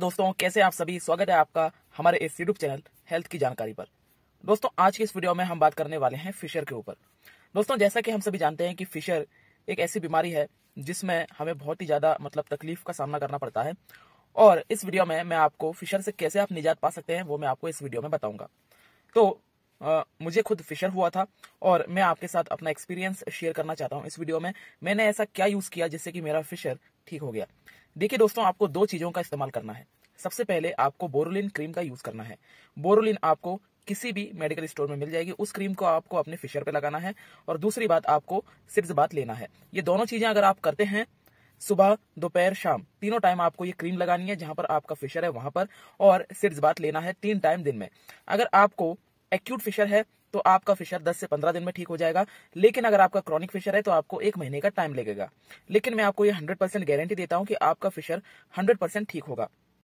दोस्तों कैसे आप सभी स्वागत है आपका हमारे इस यूट्यूब चैनल हेल्थ की जानकारी पर दोस्तों आज के इस वीडियो में हम बात करने वाले हैं फिशर के ऊपर दोस्तों जैसा कि हम सभी जानते हैं कि फिशर एक ऐसी बीमारी है जिसमें हमें बहुत ही ज्यादा मतलब तकलीफ का सामना करना पड़ता है और इस वीडियो में मैं आपको फिशर से कैसे आप निजात पा सकते हैं वो मैं आपको इस वीडियो में बताऊंगा तो आ, मुझे खुद फिशर हुआ था और मैं आपके साथ अपना एक्सपीरियंस शेयर करना चाहता हूँ इस वीडियो में मैंने ऐसा क्या यूज किया जिससे कि मेरा फिशर ठीक हो गया देखिए दोस्तों आपको दो चीजों का इस्तेमाल करना है सबसे पहले आपको बोरोलिन क्रीम का यूज करना है बोरोलिन आपको किसी भी मेडिकल स्टोर में मिल जाएगी उस क्रीम को आपको अपने फिशर पे लगाना है और दूसरी बात आपको सिर्फ बात लेना है ये दोनों चीजें अगर आप करते हैं सुबह दोपहर शाम तीनों टाइम आपको ये क्रीम लगानी है जहां पर आपका फिशर है वहां पर और सिर्फ बात लेना है तीन टाइम दिन में अगर आपको एक्यूट फिशर है तो आपका फिशर 10 से 15 दिन में ठीक हो जाएगा लेकिन अगर आपका क्रॉनिक फिशर है तो आपको एक महीने का टाइम लगेगा लेकिन मैं आपको ये 100 गारंटी देता हूँ कि आपका फिशर 100 ठीक होगा